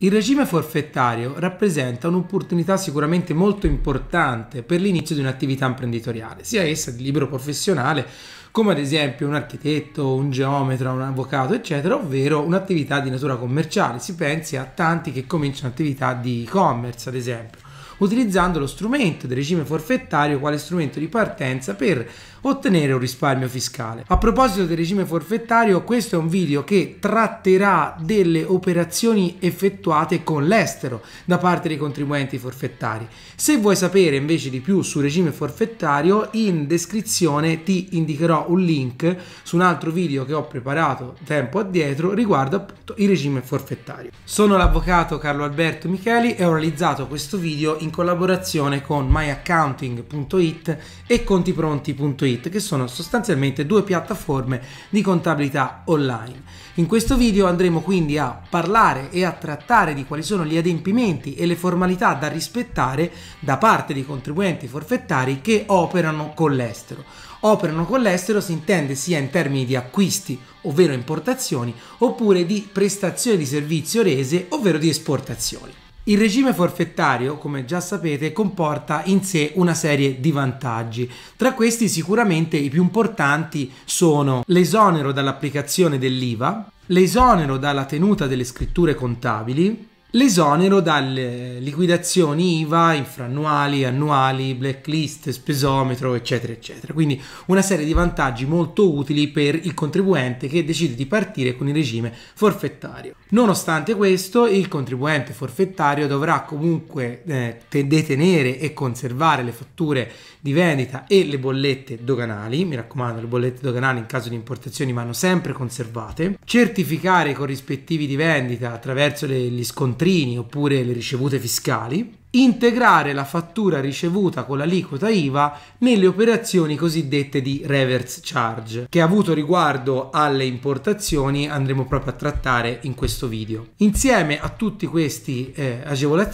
Il regime forfettario rappresenta un'opportunità sicuramente molto importante per l'inizio di un'attività imprenditoriale, sia essa di libero professionale come ad esempio un architetto, un geometra, un avvocato, eccetera, ovvero un'attività di natura commerciale. Si pensi a tanti che cominciano attività di e-commerce, ad esempio, utilizzando lo strumento del regime forfettario quale strumento di partenza per ottenere un risparmio fiscale. A proposito del regime forfettario, questo è un video che tratterà delle operazioni effettuate con l'estero da parte dei contribuenti forfettari. Se vuoi sapere invece di più sul regime forfettario, in descrizione ti indicherò un link su un altro video che ho preparato tempo addietro riguardo appunto il regime forfettario. Sono l'avvocato Carlo Alberto Micheli e ho realizzato questo video in collaborazione con myaccounting.it e contipronti.it Street, che sono sostanzialmente due piattaforme di contabilità online. In questo video andremo quindi a parlare e a trattare di quali sono gli adempimenti e le formalità da rispettare da parte dei contribuenti forfettari che operano con l'estero. Operano con l'estero si intende sia in termini di acquisti, ovvero importazioni, oppure di prestazioni di servizio rese, ovvero di esportazioni. Il regime forfettario, come già sapete, comporta in sé una serie di vantaggi. Tra questi sicuramente i più importanti sono l'esonero dall'applicazione dell'IVA, l'esonero dalla tenuta delle scritture contabili, l'esonero dalle liquidazioni IVA infrannuali, annuali, blacklist, spesometro, eccetera, eccetera. Quindi una serie di vantaggi molto utili per il contribuente che decide di partire con il regime forfettario. Nonostante questo, il contribuente forfettario dovrà comunque eh, detenere e conservare le fatture di vendita e le bollette doganali, mi raccomando le bollette doganali in caso di importazioni vanno sempre conservate, certificare i corrispettivi di vendita attraverso le, gli scontrini oppure le ricevute fiscali, integrare la fattura ricevuta con l'aliquota IVA nelle operazioni cosiddette di reverse charge, che avuto riguardo alle importazioni andremo proprio a trattare in questo video. Insieme a, questi, eh,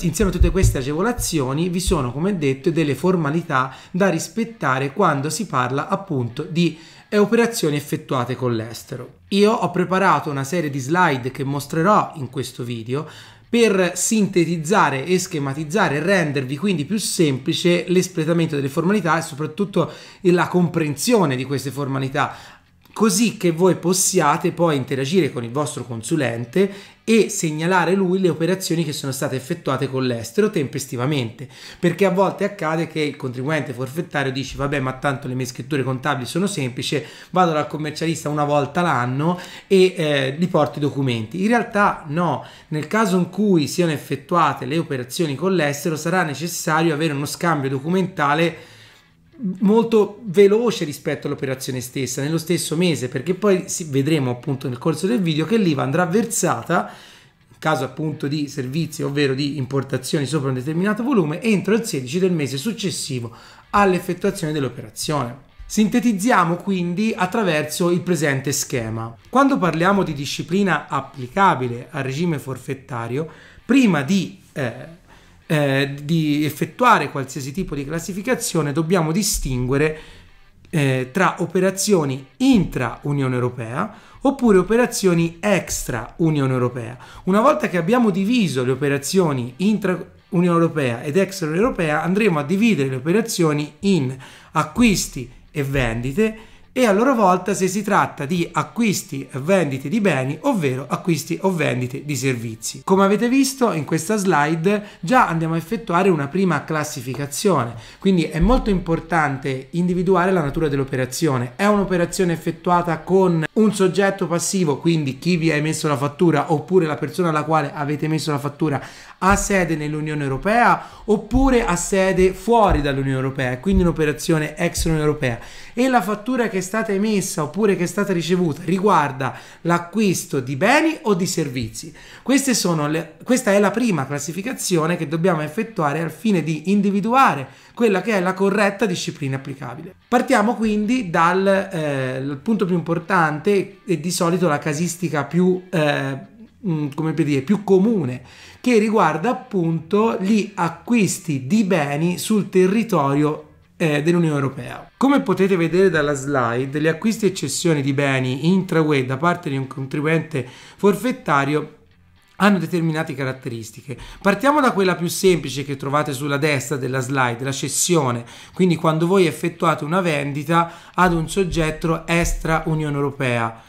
insieme a tutte queste agevolazioni vi sono, come detto, delle formalità da rispettare quando si parla appunto di e eh, operazioni effettuate con l'estero. Io ho preparato una serie di slide che mostrerò in questo video per sintetizzare e schematizzare e rendervi quindi più semplice l'espletamento delle formalità e soprattutto la comprensione di queste formalità così che voi possiate poi interagire con il vostro consulente e segnalare lui le operazioni che sono state effettuate con l'estero tempestivamente perché a volte accade che il contribuente forfettario dice vabbè ma tanto le mie scritture contabili sono semplici vado dal commercialista una volta l'anno e eh, gli porto i documenti in realtà no nel caso in cui siano effettuate le operazioni con l'estero sarà necessario avere uno scambio documentale molto veloce rispetto all'operazione stessa nello stesso mese perché poi vedremo appunto nel corso del video che l'IVA andrà versata in caso appunto di servizi ovvero di importazioni sopra un determinato volume entro il 16 del mese successivo all'effettuazione dell'operazione. Sintetizziamo quindi attraverso il presente schema. Quando parliamo di disciplina applicabile al regime forfettario, prima di eh, eh, di effettuare qualsiasi tipo di classificazione dobbiamo distinguere eh, tra operazioni intra Unione Europea oppure operazioni extra Unione Europea. Una volta che abbiamo diviso le operazioni intra Unione Europea ed extra Unione Europea andremo a dividere le operazioni in acquisti e vendite e a loro volta se si tratta di acquisti e vendite di beni, ovvero acquisti o vendite di servizi. Come avete visto in questa slide già andiamo a effettuare una prima classificazione, quindi è molto importante individuare la natura dell'operazione. È un'operazione effettuata con un soggetto passivo, quindi chi vi ha emesso la fattura oppure la persona alla quale avete emesso la fattura ha sede nell'Unione Europea oppure ha sede fuori dall'Unione Europea, quindi un'operazione ex Unione Europea e la fattura che stata emessa oppure che è stata ricevuta riguarda l'acquisto di beni o di servizi. Queste sono Le, questa è la prima classificazione che dobbiamo effettuare al fine di individuare quella che è la corretta disciplina applicabile. Partiamo quindi dal eh, punto più importante e di solito la casistica più... Eh, mm, come per dire, più comune, che riguarda appunto gli acquisti di beni sul territorio eh, dell'Unione Europea. Come potete vedere dalla slide, gli acquisti e cessioni di beni intra-UE da parte di un contribuente forfettario hanno determinate caratteristiche. Partiamo da quella più semplice che trovate sulla destra della slide, la cessione, quindi quando voi effettuate una vendita ad un soggetto extra Unione Europea.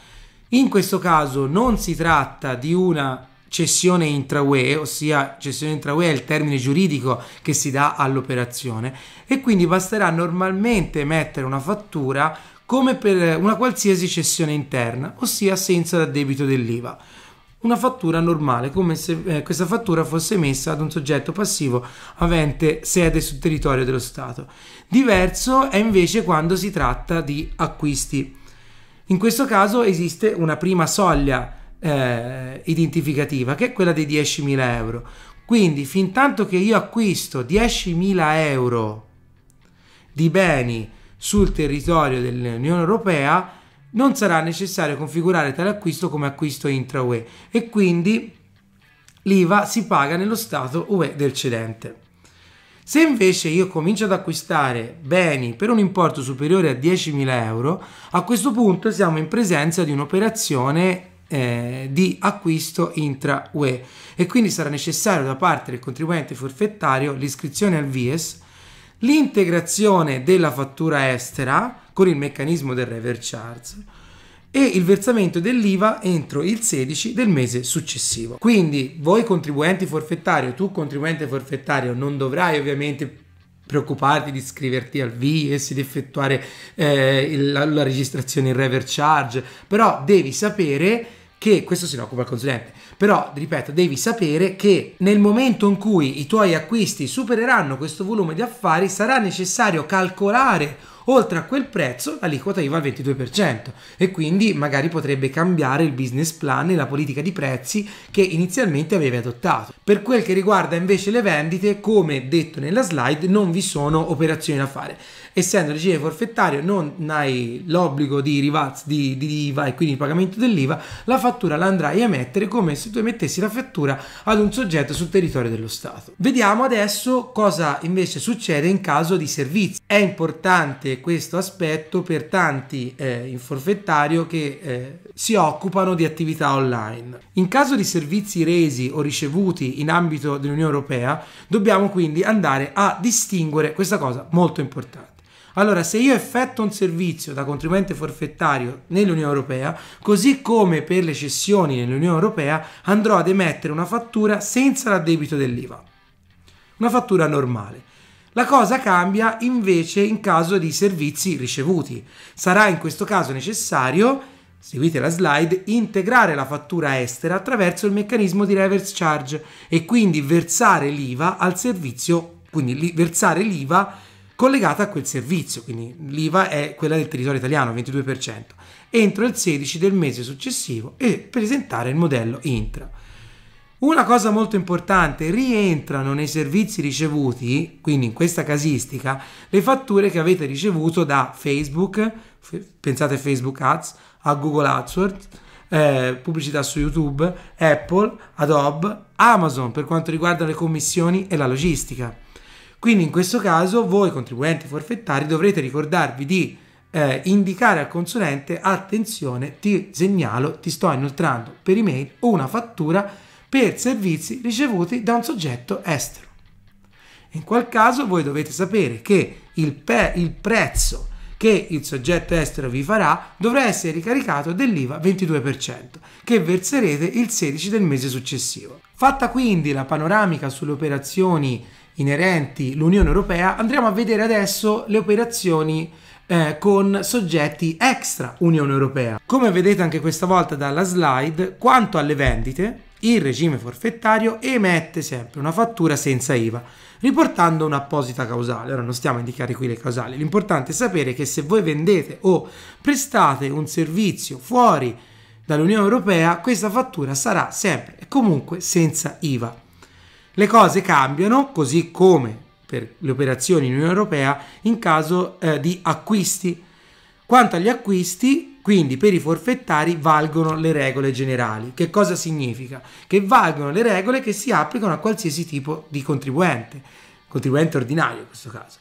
In questo caso non si tratta di una cessione intra-UE, ossia cessione intra-UE è il termine giuridico che si dà all'operazione e quindi basterà normalmente mettere una fattura come per una qualsiasi cessione interna, ossia senza debito dell'IVA. Una fattura normale, come se eh, questa fattura fosse messa ad un soggetto passivo avente sede sul territorio dello Stato. Diverso è invece quando si tratta di acquisti. In questo caso esiste una prima soglia eh, identificativa che è quella dei 10.000 euro. Quindi fin tanto che io acquisto 10.000 euro di beni sul territorio dell'Unione Europea non sarà necessario configurare tale acquisto come acquisto intra-UE e quindi l'IVA si paga nello Stato UE del cedente. Se invece io comincio ad acquistare beni per un importo superiore a 10.000 euro, a questo punto siamo in presenza di un'operazione eh, di acquisto intra UE e quindi sarà necessario da parte del contribuente forfettario l'iscrizione al VIES, l'integrazione della fattura estera con il meccanismo del reverse charge e il versamento dell'IVA entro il 16 del mese successivo. Quindi voi contribuenti forfettario, tu contribuente forfettario non dovrai ovviamente preoccuparti di iscriverti al VIES, di effettuare eh, la, la, registrazione in reverse charge, però devi sapere che questo se ne occupa il consulente, però ripeto, devi sapere che nel momento in cui i tuoi acquisti supereranno questo volume di affari sarà necessario calcolare Oltre a quel prezzo l'aliquota IVA al 22% e quindi magari potrebbe cambiare il business plan e la politica di prezzi che inizialmente aveva adottato. Per quel che riguarda invece le vendite, come detto nella slide, non vi sono operazioni da fare essendo il regime forfettario non hai l'obbligo di rivaz di, di, IVA e quindi il pagamento dell'IVA, la fattura la andrai a mettere come se tu emettessi la fattura ad un soggetto sul territorio dello Stato. Vediamo adesso cosa invece succede in caso di servizi. È importante questo aspetto per tanti eh, in forfettario che eh, si occupano di attività online. In caso di servizi resi o ricevuti in ambito dell'Unione Europea, dobbiamo quindi andare a distinguere questa cosa molto importante. Allora, se io effetto un servizio da contribuente forfettario nell'Unione Europea, così come per le cessioni nell'Unione Europea, andrò ad emettere una fattura senza l'addebito dell'IVA. Una fattura normale. La cosa cambia invece in caso di servizi ricevuti. Sarà in questo caso necessario, seguite la slide, integrare la fattura estera attraverso il meccanismo di reverse charge e quindi versare l'IVA al servizio, quindi versare l'IVA collegata a quel servizio, quindi l'IVA è quella del territorio italiano, 22%, entro il 16 del mese successivo e presentare il modello intra. Una cosa molto importante, rientrano nei servizi ricevuti, quindi in questa casistica, le fatture che avete ricevuto da Facebook, pensate a Facebook Ads, a Google AdWords, eh, pubblicità su YouTube, Apple, Adobe, Amazon per quanto riguarda le commissioni e la logistica. Quindi in questo caso voi contribuenti forfettari dovrete ricordarvi di eh, indicare al consulente attenzione ti segnalo ti sto inoltrando per email una fattura per servizi ricevuti da un soggetto estero. In quel caso voi dovete sapere che il, pe- il prezzo che il soggetto estero vi farà dovrà essere ricaricato dell'IVA 22%, che verserete il 16 del mese successivo. Fatta quindi la panoramica sulle operazioni inerenti l'Unione Europea, andremo a vedere adesso le operazioni eh, con soggetti extra Unione Europea. Come vedete anche questa volta dalla slide, quanto alle vendite, il regime forfettario emette sempre una fattura senza IVA, riportando un'apposita causale. Ora non stiamo a indicare qui le causali, l'importante è sapere che se voi vendete o prestate un servizio fuori dall'Unione Europea, questa fattura sarà sempre e comunque senza IVA. Le cose cambiano così come per le operazioni in Unione Europea in caso eh, di acquisti. Quanto agli acquisti, quindi per i forfettari valgono le regole generali. Che cosa significa? Che valgono le regole che si applicano a qualsiasi tipo di contribuente, contribuente ordinario in questo caso.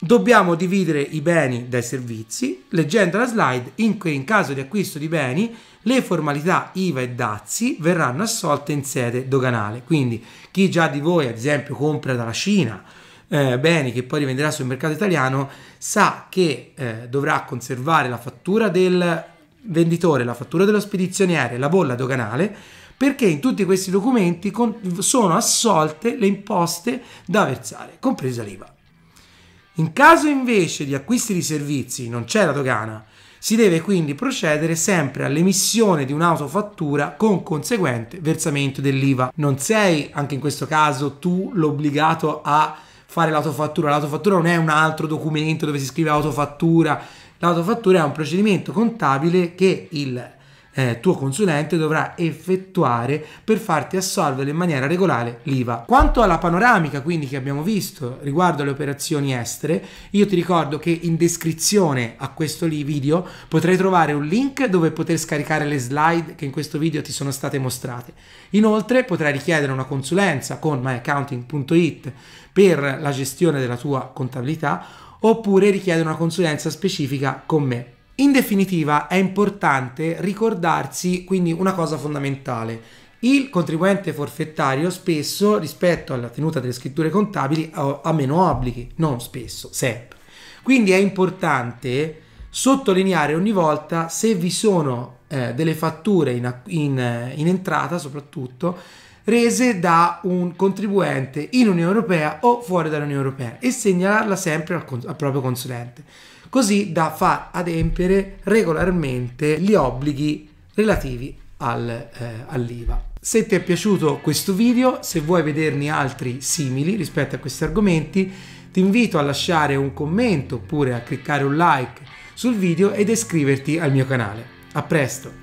Dobbiamo dividere i beni dai servizi, leggendo la slide, in, in caso di acquisto di beni le formalità IVA e dazi verranno assolte in sede doganale. Quindi chi già di voi, ad esempio, compra dalla Cina eh, beni che poi rivenderà sul mercato italiano, sa che eh, dovrà conservare la fattura del venditore, la fattura dello spedizioniere, la bolla doganale, perché in tutti questi documenti sono assolte le imposte da versare, compresa l'IVA. In caso invece di acquisti di servizi non c'è la dogana, si deve quindi procedere sempre all'emissione di un'autofattura con conseguente versamento dell'IVA. Non sei, anche in questo caso, tu l'obbligato a fare l'autofattura. L'autofattura non è un altro documento dove si scrive autofattura. L'autofattura è un procedimento contabile che il eh, tuo consulente dovrà effettuare per farti assolvere in maniera regolare l'IVA. Quanto alla panoramica quindi che abbiamo visto riguardo alle operazioni estere, io ti ricordo che in descrizione a questo video potrai trovare un link dove poter scaricare le slide che in questo video ti sono state mostrate. Inoltre potrai richiedere una consulenza con myaccounting.it per la gestione della tua contabilità oppure richiedere una consulenza specifica con me. In definitiva è importante ricordarsi quindi una cosa fondamentale. Il contribuente forfettario spesso rispetto alla tenuta delle scritture contabili ha meno obblighi, non spesso, sempre. Quindi è importante sottolineare ogni volta se vi sono eh, delle fatture in, in, eh, in entrata soprattutto rese da un contribuente in Unione Europea o fuori dall'Unione Europea e segnalarla sempre al, al proprio consulente così da far adempiere regolarmente gli obblighi relativi al, eh, all'IVA. Se ti è piaciuto questo video, se vuoi vederne altri simili rispetto a questi argomenti, ti invito a lasciare un commento oppure a cliccare un like sul video ed iscriverti al mio canale. A presto!